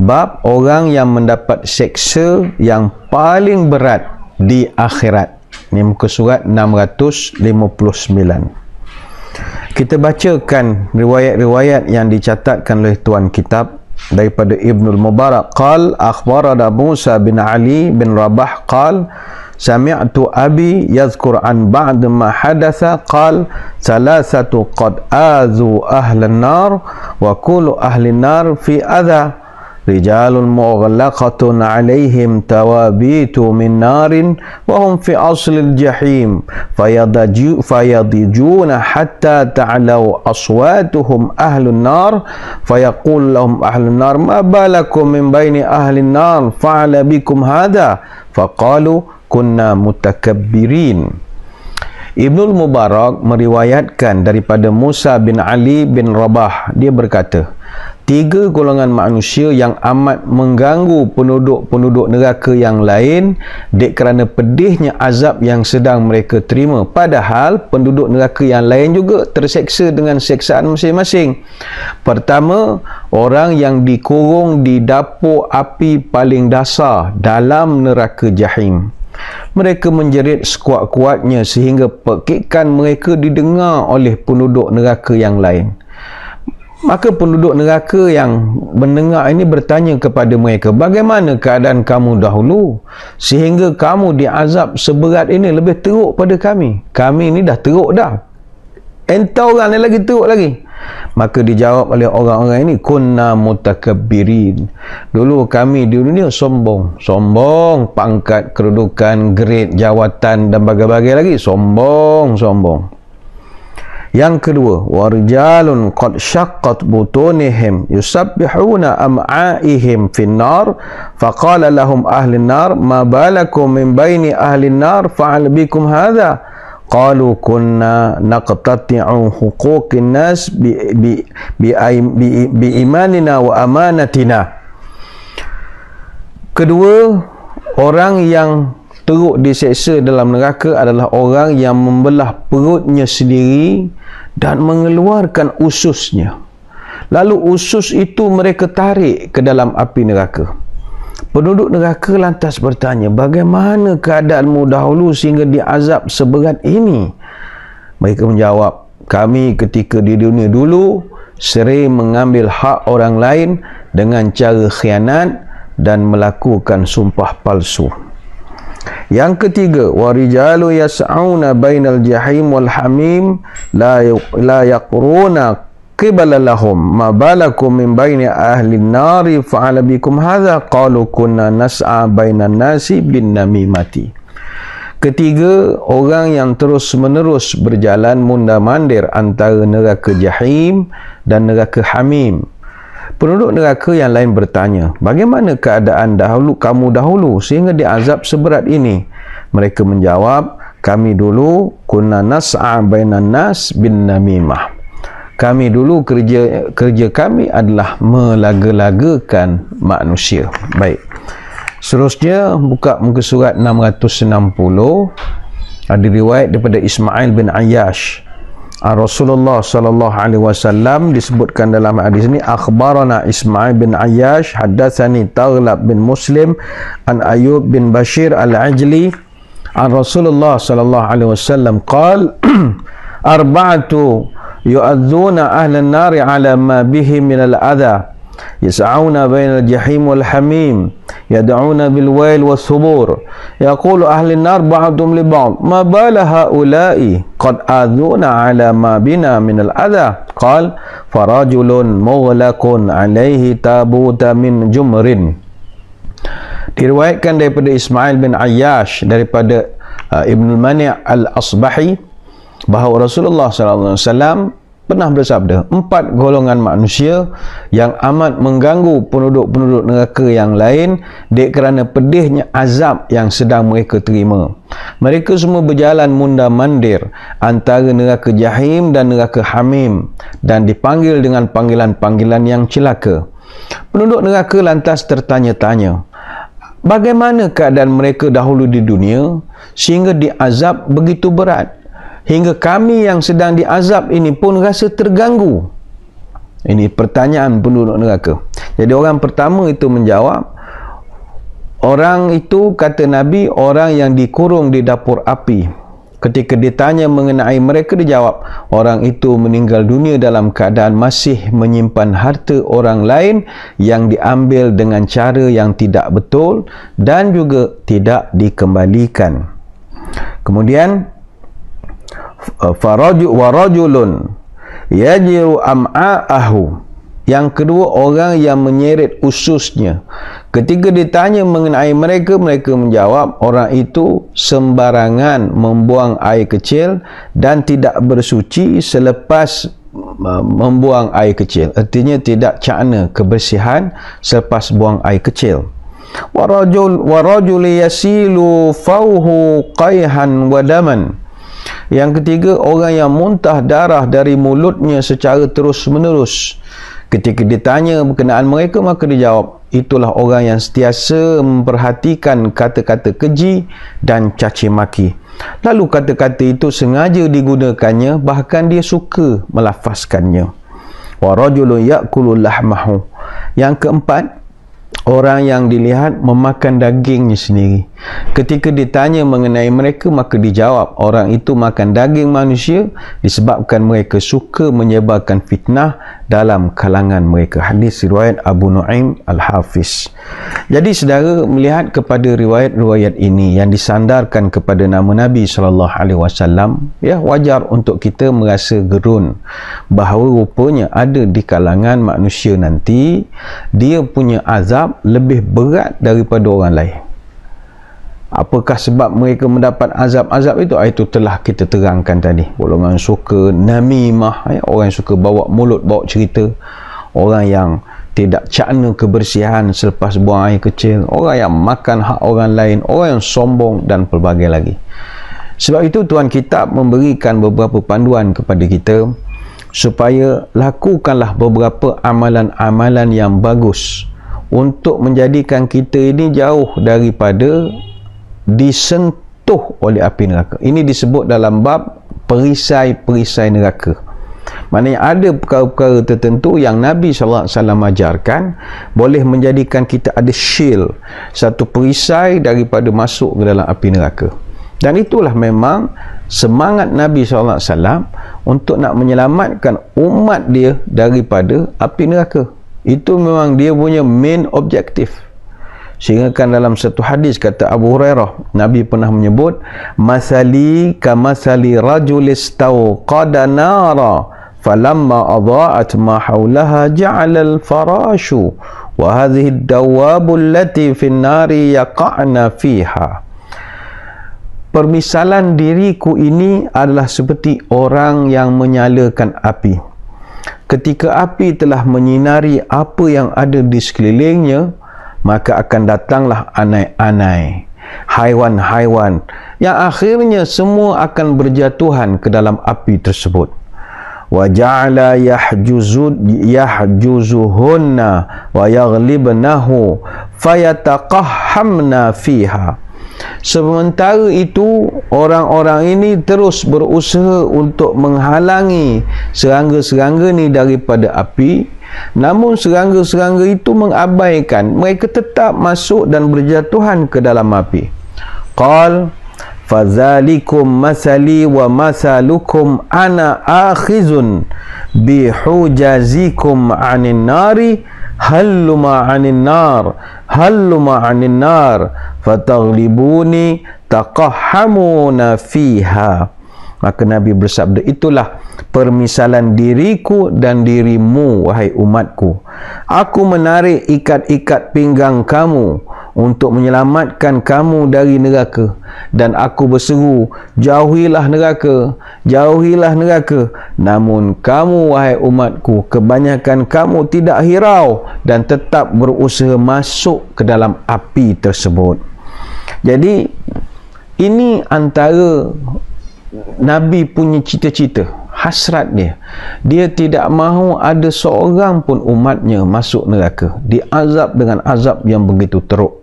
bab orang yang mendapat seksa yang paling berat di akhirat ni muka surat 659 kita bacakan riwayat-riwayat yang dicatatkan oleh tuan kitab daripada Ibnul Mubarak qal akhbarana Musa bin Ali bin Rabah qal سمعت أبي يذكر عن بعض ما حدث قال ثلاثة قد آذوا nar النار وكل أهل nar fi أذى رجال مغلقة عليهم توابيت من نار وهم في أصل الجحيم فيضجون حتى تعلو أصواتهم أهل النار فيقول لهم أهل النار ما بالكم من بين أهل النار فعل بكم هذا فقالوا كنا متكبرين Ibnu Mubarak meriwayatkan daripada Musa bin Ali bin Rabah dia berkata tiga golongan manusia yang amat mengganggu penduduk-penduduk neraka yang lain dek kerana pedihnya azab yang sedang mereka terima padahal penduduk neraka yang lain juga terseksa dengan seksaan masing-masing pertama orang yang dikurung di dapur api paling dasar dalam neraka jahim mereka menjerit sekuat-kuatnya sehingga pekikan mereka didengar oleh penduduk neraka yang lain maka penduduk neraka yang mendengar ini bertanya kepada mereka bagaimana keadaan kamu dahulu sehingga kamu diazab seberat ini lebih teruk pada kami kami ini dah teruk dah entah orang lain lagi teruk lagi maka dijawab oleh orang-orang ini kunna mutakabbirin dulu kami di dunia sombong sombong pangkat kerudukan grade jawatan dan bagai-bagai lagi sombong sombong yang kedua, warjalun qad syaqqat butunihim yusabbihuna am'aihim finnar faqala lahum ahli nar ma balakum min baini ahli nar fa'al bikum hadha qalu kunna naqtati'u huquqin nas bi bi bi, bi, bi imanina wa amanatina kedua orang yang teruk diseksa dalam neraka adalah orang yang membelah perutnya sendiri dan mengeluarkan ususnya. Lalu usus itu mereka tarik ke dalam api neraka. Penduduk neraka lantas bertanya, bagaimana keadaanmu dahulu sehingga diazab seberat ini? Mereka menjawab, kami ketika di dunia dulu sering mengambil hak orang lain dengan cara khianat dan melakukan sumpah palsu. Yang ketiga, warijalu yas'auna bainal jahim wal hamim la la yaquruna qibala lahum ma balakum min baini ahli nari fa'ala bikum hadha qalu kunna nas'a bainan nasi bin namimati ketiga orang yang terus menerus berjalan munda mandir antara neraka jahim dan neraka hamim Penduduk neraka yang lain bertanya, bagaimana keadaan dahulu kamu dahulu sehingga diazab seberat ini? Mereka menjawab, kami dulu kunna nas'a bainan nas bin namimah. Kami dulu kerja kerja kami adalah melaga-lagakan manusia. Baik. Seterusnya buka muka surat 660 ada riwayat daripada Ismail bin Ayyash. Ah, Rasulullah sallallahu alaihi wasallam disebutkan dalam hadis ini akhbarana Ismail bin Ayyash hadatsani Taghlab bin Muslim an Ayub bin Bashir al-Ajli an Rasulullah sallallahu alaihi wasallam qal arba'atu yu'adzuna ahlan nari ala ma bihi min al-adha يسعون بين الجحيم والحميم يدعون بالويل والصبور يقول أهل النار بعضهم لبعض ما بال هؤلاء قد آذون على ما بنا من الأذى قال فرجل مغلق عليه تابوت من جمر diriwayatkan daripada Ismail bin Ayyash daripada uh, Ibn Mani' al-Asbahi bahawa Rasulullah sallallahu alaihi wasallam pernah bersabda empat golongan manusia yang amat mengganggu penduduk-penduduk neraka yang lain dek kerana pedihnya azab yang sedang mereka terima mereka semua berjalan munda mandir antara neraka jahim dan neraka hamim dan dipanggil dengan panggilan-panggilan yang celaka penduduk neraka lantas tertanya-tanya Bagaimana keadaan mereka dahulu di dunia sehingga diazab begitu berat? hingga kami yang sedang diazab ini pun rasa terganggu ini pertanyaan penduduk neraka jadi orang pertama itu menjawab orang itu kata Nabi orang yang dikurung di dapur api ketika ditanya mengenai mereka dia jawab orang itu meninggal dunia dalam keadaan masih menyimpan harta orang lain yang diambil dengan cara yang tidak betul dan juga tidak dikembalikan kemudian Eh, faraju warajulun yajiru am'ahu yang kedua orang yang menyeret ususnya ketika ditanya mengenai mereka mereka menjawab orang itu sembarangan membuang air kecil dan tidak bersuci selepas eh, membuang air kecil artinya tidak cakna kebersihan selepas buang air kecil warajul warajul yasilu fauhu qaihan wadaman yang ketiga, orang yang muntah darah dari mulutnya secara terus-menerus. Ketika ditanya berkenaan mereka, maka dijawab, itulah orang yang setiasa memperhatikan kata-kata keji dan caci maki. Lalu kata-kata itu sengaja digunakannya, bahkan dia suka melafazkannya. Warajulu yakulu mahu. Yang keempat, orang yang dilihat memakan dagingnya sendiri. Ketika ditanya mengenai mereka, maka dijawab, orang itu makan daging manusia disebabkan mereka suka menyebarkan fitnah dalam kalangan mereka. Hadis riwayat Abu Nu'im Al-Hafiz. Jadi, saudara, melihat kepada riwayat-riwayat ini yang disandarkan kepada nama Nabi SAW, ya, wajar untuk kita merasa gerun bahawa rupanya ada di kalangan manusia nanti, dia punya azab lebih berat daripada orang lain apakah sebab mereka mendapat azab-azab itu ah, itu telah kita terangkan tadi Orang golongan suka namimah ya. orang yang suka bawa mulut bawa cerita orang yang tidak cakna kebersihan selepas buang air kecil orang yang makan hak orang lain orang yang sombong dan pelbagai lagi sebab itu Tuhan Kitab memberikan beberapa panduan kepada kita supaya lakukanlah beberapa amalan-amalan yang bagus untuk menjadikan kita ini jauh daripada disentuh oleh api neraka. Ini disebut dalam bab perisai-perisai neraka. Maknanya ada perkara-perkara tertentu yang Nabi SAW ajarkan boleh menjadikan kita ada shield, satu perisai daripada masuk ke dalam api neraka. Dan itulah memang semangat Nabi SAW untuk nak menyelamatkan umat dia daripada api neraka. Itu memang dia punya main objective. Sehingga kan dalam satu hadis kata Abu Hurairah Nabi pernah menyebut masali kamasali rajul istau qada nara falamma adha'at ma haulaha ja'ala al-farashu wa hadhihi ad-dawabu allati fi an-nari yaqa'na fiha Permisalan diriku ini adalah seperti orang yang menyalakan api. Ketika api telah menyinari apa yang ada di sekelilingnya, maka akan datanglah anai-anai haiwan-haiwan yang akhirnya semua akan berjatuhan ke dalam api tersebut wa ja'ala yahjuzud yahjuzuhunna wa yaghlibnahu fayataqahhamna fiha Sementara itu, orang-orang ini terus berusaha untuk menghalangi serangga-serangga ni daripada api. Namun serangga-serangga itu mengabaikan, mereka tetap masuk dan berjatuhan ke dalam api. Qal fadzalikum masali wa masalukum ana akhizun bihujazikum anin nari hallu ma'anin nar hallu ma'anin nar fataglibuni, taqahhamuna fiha maka nabi bersabda itulah permisalan diriku dan dirimu wahai umatku aku menarik ikat-ikat pinggang kamu untuk menyelamatkan kamu dari neraka dan aku berseru jauhilah neraka jauhilah neraka namun kamu wahai umatku kebanyakan kamu tidak hirau dan tetap berusaha masuk ke dalam api tersebut jadi ini antara Nabi punya cita-cita hasrat dia dia tidak mahu ada seorang pun umatnya masuk neraka diazab dengan azab yang begitu teruk